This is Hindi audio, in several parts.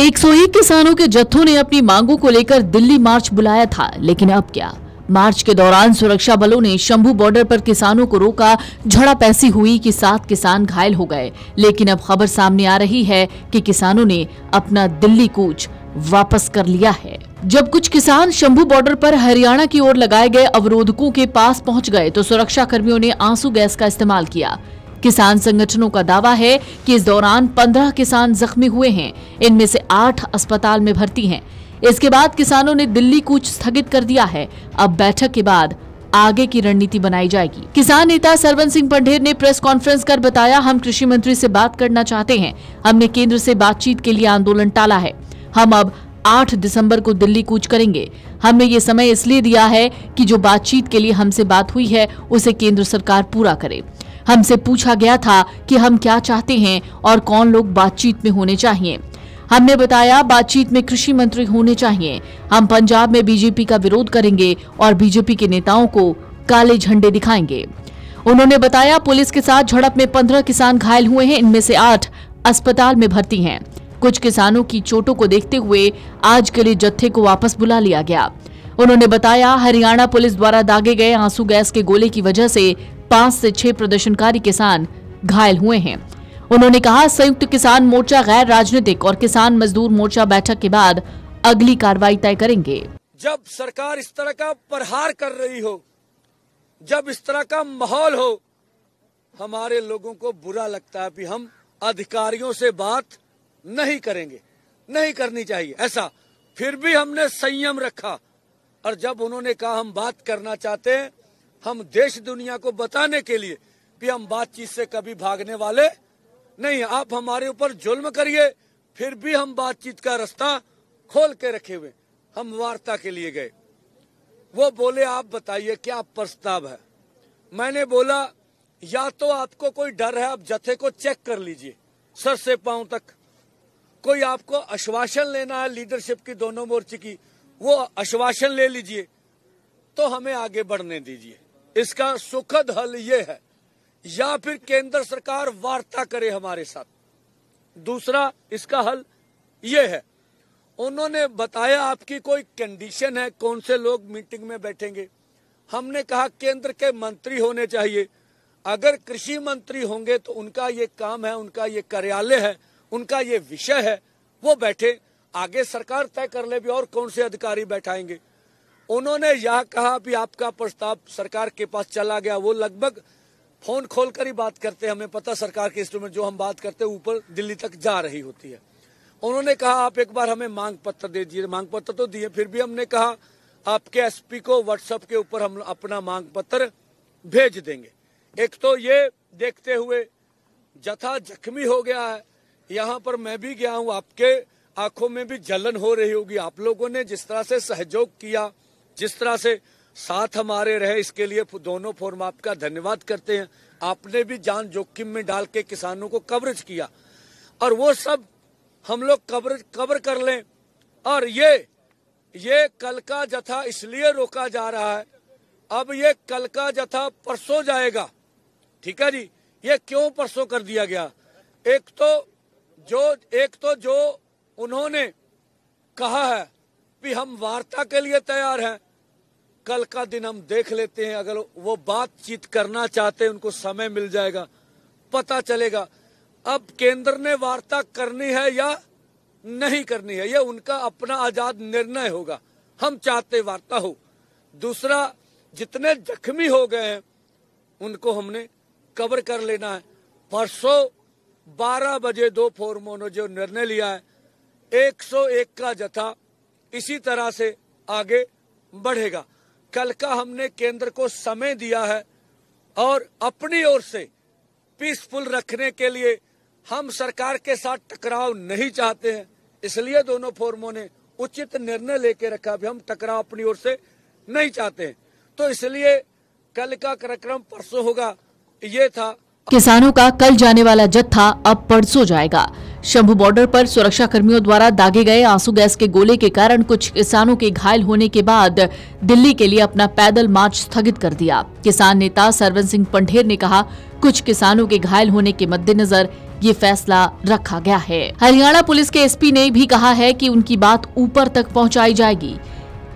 101 किसानों के जत्थों ने अपनी मांगों को लेकर दिल्ली मार्च बुलाया था लेकिन अब क्या मार्च के दौरान सुरक्षा बलों ने शंभू बॉर्डर पर किसानों को रोका झड़प ऐसी हुई कि सात किसान घायल हो गए लेकिन अब खबर सामने आ रही है कि किसानों ने अपना दिल्ली कूच वापस कर लिया है जब कुछ किसान शंभू बॉर्डर पर हरियाणा की ओर लगाए गए अवरोधकों के पास पहुंच गए तो सुरक्षा कर्मियों ने आंसू गैस का इस्तेमाल किया किसान संगठनों का दावा है कि इस दौरान पंद्रह किसान जख्मी हुए हैं इनमें से आठ अस्पताल में भर्ती हैं इसके बाद किसानों ने दिल्ली कूच स्थगित कर दिया है अब बैठक के बाद आगे की रणनीति बनाई जाएगी किसान नेता सरवन सिंह पंडेर ने प्रेस कॉन्फ्रेंस कर बताया हम कृषि मंत्री से बात करना चाहते हैं हमने केंद्र से बातचीत के लिए आंदोलन टाला है हम अब 8 दिसंबर को दिल्ली कूच करेंगे हमने ये समय इसलिए दिया है कि जो बातचीत के लिए हमसे बात हुई है उसे केंद्र सरकार पूरा करे हमसे पूछा गया था कि हम क्या चाहते हैं और कौन लोग बातचीत में होने चाहिए हमने बताया बातचीत में कृषि मंत्री होने चाहिए हम पंजाब में बीजेपी का विरोध करेंगे और बीजेपी के नेताओं को काले झंडे दिखाएंगे उन्होंने बताया पुलिस के साथ झड़प में पंद्रह किसान घायल हुए हैं इनमें से आठ अस्पताल में भर्ती हैं कुछ किसानों की चोटों को देखते हुए आज के लिए जत्थे को वापस बुला लिया गया उन्होंने बताया हरियाणा पुलिस द्वारा दागे गए आंसू गैस के गोले की वजह से पांच से छह प्रदर्शनकारी किसान घायल हुए हैं उन्होंने कहा संयुक्त किसान मोर्चा गैर राजनीतिक और किसान मजदूर मोर्चा बैठक के बाद अगली कार्रवाई तय करेंगे जब सरकार इस तरह का प्रहार कर रही हो जब इस तरह का माहौल हो हमारे लोगों को बुरा लगता है हम अधिकारियों से बात नहीं करेंगे नहीं करनी चाहिए ऐसा फिर भी हमने संयम रखा और जब उन्होंने कहा हम बात करना चाहते हैं हम देश दुनिया को बताने के लिए भी हम बातचीत से कभी भागने वाले नहीं आप हमारे ऊपर जुल्म करिए फिर भी हम बातचीत का रास्ता खोल के रखे हुए हम वार्ता के लिए गए वो बोले आप बताइए क्या प्रस्ताव है मैंने बोला या तो आपको कोई डर है आप जत्थे को चेक कर लीजिए सर से पांव तक कोई आपको आश्वासन लेना है लीडरशिप की दोनों मोर्चे की वो आश्वासन ले लीजिए तो हमें आगे बढ़ने दीजिए इसका सुखद हल ये है या फिर केंद्र सरकार वार्ता करे हमारे साथ दूसरा इसका हल ये है उन्होंने बताया आपकी कोई कंडीशन है कौन से लोग मीटिंग में बैठेंगे हमने कहा केंद्र के मंत्री होने चाहिए अगर कृषि मंत्री होंगे तो उनका ये काम है उनका ये कार्यालय है उनका ये विषय है वो बैठे आगे सरकार तय कर ले भी और कौन से अधिकारी बैठाएंगे उन्होंने यह कहा भी आपका प्रस्ताव सरकार के पास चला गया वो लगभग फोन खोलकर ही बात करते हैं हमें पता सरकार के इंस्ट्रूमेंट जो हम बात करते हैं ऊपर दिल्ली तक जा रही होती है उन्होंने कहा आप एक बार हमें मांग पत्र दे दिए मांग पत्र तो दिए फिर भी हमने कहा आपके एसपी को व्हाट्सएप के ऊपर हम अपना मांग पत्र भेज देंगे एक तो ये देखते हुए जथा जख्मी हो गया है यहाँ पर मैं भी गया हूँ आपके आंखों में भी जलन हो रही होगी आप लोगों ने जिस तरह से सहयोग किया जिस तरह से साथ हमारे रहे इसके लिए दोनों फोरम आपका धन्यवाद करते हैं आपने भी जान जोखिम में डाल के किसानों को कवरेज किया और वो सब हम लोग कवर कवर कर लें और ये ये कल का जथा इसलिए रोका जा रहा है अब ये कल का जथा परसों जाएगा ठीक है जी ये क्यों परसों कर दिया गया एक तो जो एक तो जो कहा है कि हम वार्ता के लिए तैयार हैं कल का दिन हम देख लेते हैं अगर वो बातचीत करना चाहते हैं उनको समय मिल जाएगा पता चलेगा अब केंद्र ने वार्ता करनी है या नहीं करनी है यह उनका अपना आजाद निर्णय होगा हम चाहते वार्ता हो दूसरा जितने जख्मी हो गए हैं उनको हमने कवर कर लेना है परसों 12 बजे दो फोरमों ने जो निर्णय लिया है 101 का जथा इसी तरह से आगे बढ़ेगा कल का हमने केंद्र को समय दिया है और अपनी ओर से पीसफुल रखने के लिए हम सरकार के साथ टकराव नहीं चाहते हैं इसलिए दोनों फोरमों ने उचित निर्णय लेके रखा भी हम टकराव अपनी ओर से नहीं चाहते हैं तो इसलिए कल का कार्यक्रम परसों होगा ये था किसानों का कल जाने वाला जत्था अब परसों जाएगा शंभू बॉर्डर पर सुरक्षा कर्मियों द्वारा दागे गए आंसू गैस के गोले के कारण कुछ किसानों के घायल होने के बाद दिल्ली के लिए अपना पैदल मार्च स्थगित कर दिया किसान नेता सरवन सिंह पंडेर ने कहा कुछ किसानों के घायल होने के मद्देनजर ये फैसला रखा गया है हरियाणा पुलिस के एसपी ने भी कहा है कि उनकी बात ऊपर तक पहुंचाई जाएगी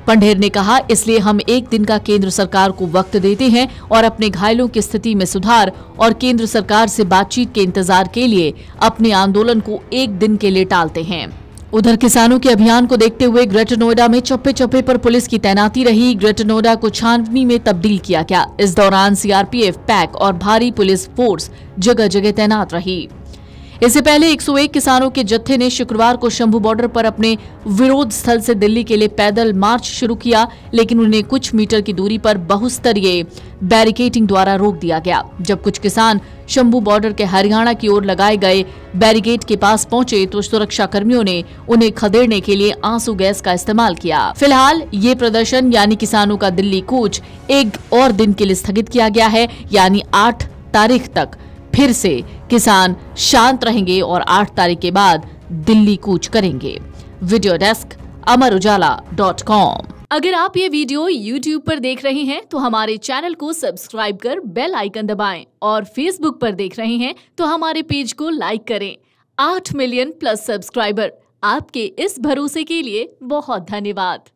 पंडेर ने कहा इसलिए हम एक दिन का केंद्र सरकार को वक्त देते हैं और अपने घायलों की स्थिति में सुधार और केंद्र सरकार से बातचीत के इंतजार के लिए अपने आंदोलन को एक दिन के लिए टालते हैं उधर किसानों के अभियान को देखते हुए ग्रेटर नोएडा में चप्पे चप्पे पर पुलिस की तैनाती रही ग्रेटर नोएडा को छानबीन में तब्दील किया गया इस दौरान सीआरपीएफ पैक और भारी पुलिस फोर्स जगह जगह तैनात रही इससे पहले 101 किसानों के जत्थे ने शुक्रवार को शंभू बॉर्डर पर अपने विरोध स्थल से दिल्ली के लिए पैदल मार्च शुरू किया लेकिन उन्हें कुछ मीटर की दूरी पर बहुस्तरीय बैरिकेटिंग द्वारा रोक दिया गया जब कुछ किसान शंभू बॉर्डर के हरियाणा की ओर लगाए गए बैरिकेट के पास पहुंचे तो सुरक्षा कर्मियों ने उन्हें खदेड़ने के लिए आंसू गैस का इस्तेमाल किया फिलहाल ये प्रदर्शन यानी किसानों का दिल्ली कूच एक और दिन के लिए स्थगित किया गया है यानी आठ तारीख तक फिर से किसान शांत रहेंगे और 8 तारीख के बाद दिल्ली कूच करेंगे video desk Amar Ujala dot com अगर आप ये वीडियो YouTube पर देख रहे हैं तो हमारे चैनल को सब्सक्राइब कर बेल आइकन दबाएं और Facebook पर देख रहे हैं तो हमारे पेज को लाइक करें आठ मिलियन प्लस सब्सक्राइबर आपके इस भरोसे के लिए बहुत धन्यवाद